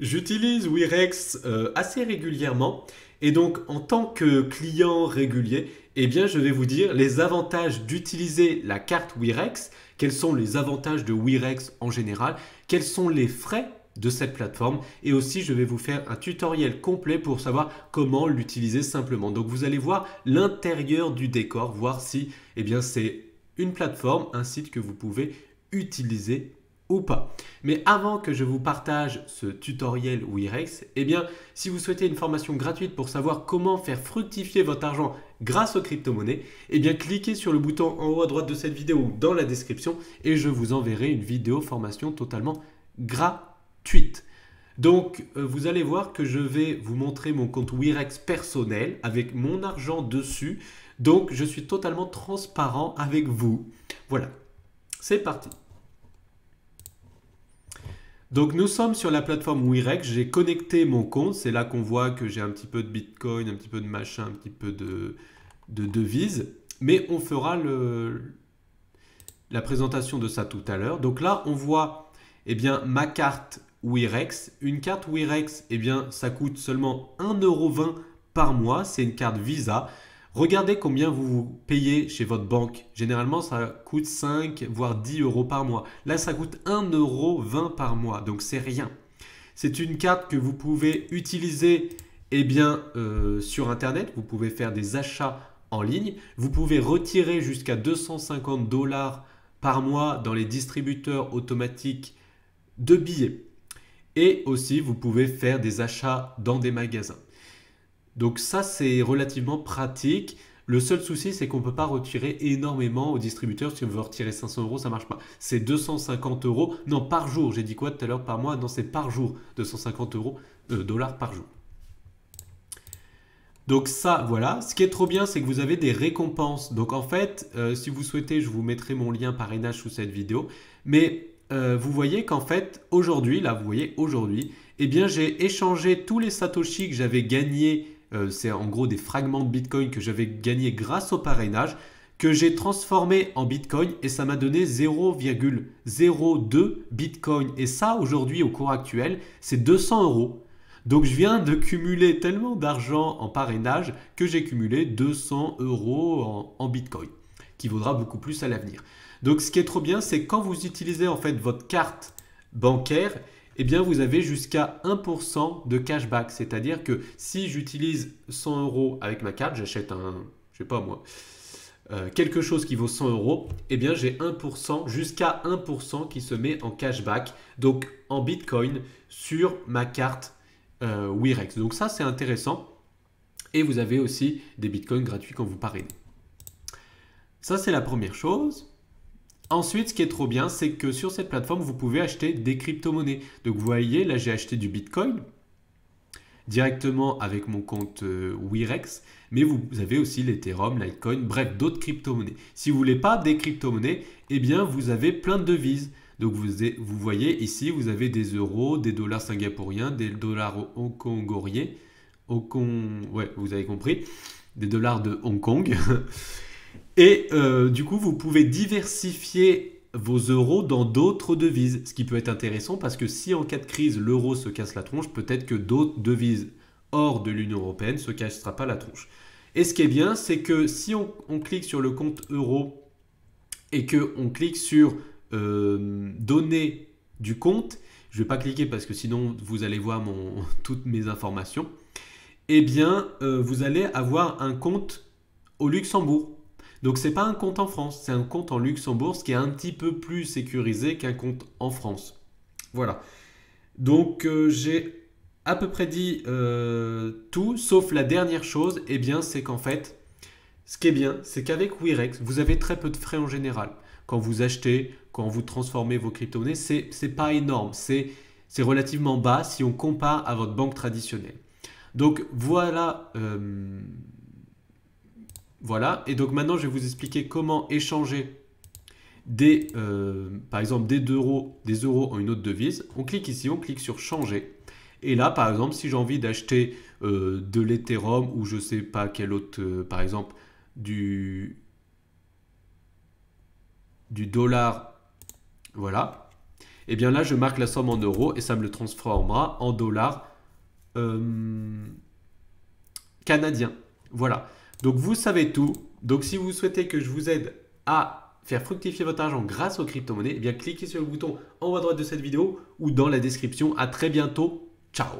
J'utilise Wirex euh, assez régulièrement et donc en tant que client régulier, eh bien je vais vous dire les avantages d'utiliser la carte Wirex, quels sont les avantages de Wirex en général, quels sont les frais de cette plateforme et aussi je vais vous faire un tutoriel complet pour savoir comment l'utiliser simplement. Donc vous allez voir l'intérieur du décor, voir si eh bien c'est une plateforme, un site que vous pouvez utiliser pas. Mais avant que je vous partage ce tutoriel Wirex, eh bien, si vous souhaitez une formation gratuite pour savoir comment faire fructifier votre argent grâce aux crypto-monnaies, eh bien, cliquez sur le bouton en haut à droite de cette vidéo ou dans la description et je vous enverrai une vidéo formation totalement gratuite. Donc, euh, vous allez voir que je vais vous montrer mon compte Wirex personnel avec mon argent dessus. Donc, je suis totalement transparent avec vous. Voilà, c'est parti. Donc nous sommes sur la plateforme Wirex, j'ai connecté mon compte, c'est là qu'on voit que j'ai un petit peu de Bitcoin, un petit peu de machin, un petit peu de, devises, mais on fera la présentation de ça tout à l'heure. Donc là on voit eh bien, ma carte Wirex. Une carte Wirex, eh bien, ça coûte seulement 1,20€ par mois, c'est une carte Visa. Regardez combien vous, vous payez chez votre banque. Généralement, ça coûte 5 voire 10 euros par mois. Là, ça coûte 1,20 euro par mois. Donc, c'est rien. C'est une carte que vous pouvez utiliser eh bien, euh, sur Internet. Vous pouvez faire des achats en ligne. Vous pouvez retirer jusqu'à 250 dollars par mois dans les distributeurs automatiques de billets. Et aussi, vous pouvez faire des achats dans des magasins. Donc ça, c'est relativement pratique. Le seul souci, c'est qu'on ne peut pas retirer énormément au distributeur. Si on veut retirer 500 euros, ça marche pas. C'est 250 euros, non, par jour. J'ai dit quoi tout à l'heure Par mois Non, c'est par jour. 250 euros, euh, dollars par jour. Donc ça, voilà. Ce qui est trop bien, c'est que vous avez des récompenses. Donc en fait, euh, si vous souhaitez, je vous mettrai mon lien parrainage sous cette vidéo. Mais euh, vous voyez qu'en fait, aujourd'hui, là, vous voyez, aujourd'hui, eh bien, j'ai échangé tous les satoshis que j'avais gagnés euh, c'est en gros des fragments de Bitcoin que j'avais gagnés grâce au parrainage, que j'ai transformé en Bitcoin et ça m'a donné 0,02 Bitcoin. Et ça, aujourd'hui, au cours actuel, c'est 200 euros. Donc je viens de cumuler tellement d'argent en parrainage que j'ai cumulé 200 euros en, en Bitcoin, qui vaudra beaucoup plus à l'avenir. Donc ce qui est trop bien, c'est quand vous utilisez en fait votre carte bancaire, eh bien vous avez jusqu'à 1% de cashback. C'est-à-dire que si j'utilise 100 euros avec ma carte, j'achète un, je sais pas moi, euh, quelque chose qui vaut 100 euros, eh bien j'ai 1%, jusqu'à 1% qui se met en cashback, donc en Bitcoin, sur ma carte euh, Wirex. Donc ça c'est intéressant. Et vous avez aussi des Bitcoins gratuits quand vous parlez. Ça c'est la première chose. Ensuite, ce qui est trop bien, c'est que sur cette plateforme, vous pouvez acheter des crypto-monnaies. Donc vous voyez, là j'ai acheté du Bitcoin directement avec mon compte euh, Wirex, mais vous avez aussi l'Ethereum, Litecoin, bref, d'autres crypto-monnaies. Si vous voulez pas des crypto-monnaies, eh bien vous avez plein de devises. Donc vous, vous voyez ici, vous avez des euros, des dollars singapouriens, des dollars hongkongoriens, ouais, vous avez compris, des dollars de Hong Kong. Et euh, du coup, vous pouvez diversifier vos euros dans d'autres devises, ce qui peut être intéressant parce que si en cas de crise l'euro se casse la tronche, peut-être que d'autres devises hors de l'Union européenne ne se cassera pas la tronche. Et ce qui est bien, c'est que si on, clique sur le compte euro et qu'on clique sur Donner euh, données du compte, je ne vais pas cliquer parce que sinon vous allez voir toutes mes informations. Eh bien, euh, vous allez avoir un compte au Luxembourg donc c'est pas un compte en France, c'est un compte en Luxembourg, ce qui est un petit peu plus sécurisé qu'un compte en France. Voilà. Donc euh, j'ai à peu près dit euh, tout, sauf la dernière chose, et eh bien c'est qu'en fait, ce qui est bien, c'est qu'avec Wirex, vous avez très peu de frais en général. Quand vous achetez, quand vous transformez vos crypto-monnaies, Ce n'est pas énorme, c'est, c'est relativement bas si on compare à votre banque traditionnelle. Donc voilà. Euh, voilà, et donc maintenant je vais vous expliquer comment échanger des, euh, par exemple des euros, en une autre devise. On clique ici, on clique sur changer. Et là, par exemple, si j'ai envie d'acheter euh, de l'Ethereum ou je ne sais pas quel autre, euh, par exemple, du, du dollar, voilà, et eh bien là, je marque la somme en euros et ça me le transformera en dollars canadiens. Voilà. Donc vous savez tout. Donc si vous souhaitez que je vous aide à faire fructifier votre argent grâce aux crypto-monnaies, eh bien cliquez sur le bouton en haut à droite de cette vidéo ou dans la description. À très bientôt. Ciao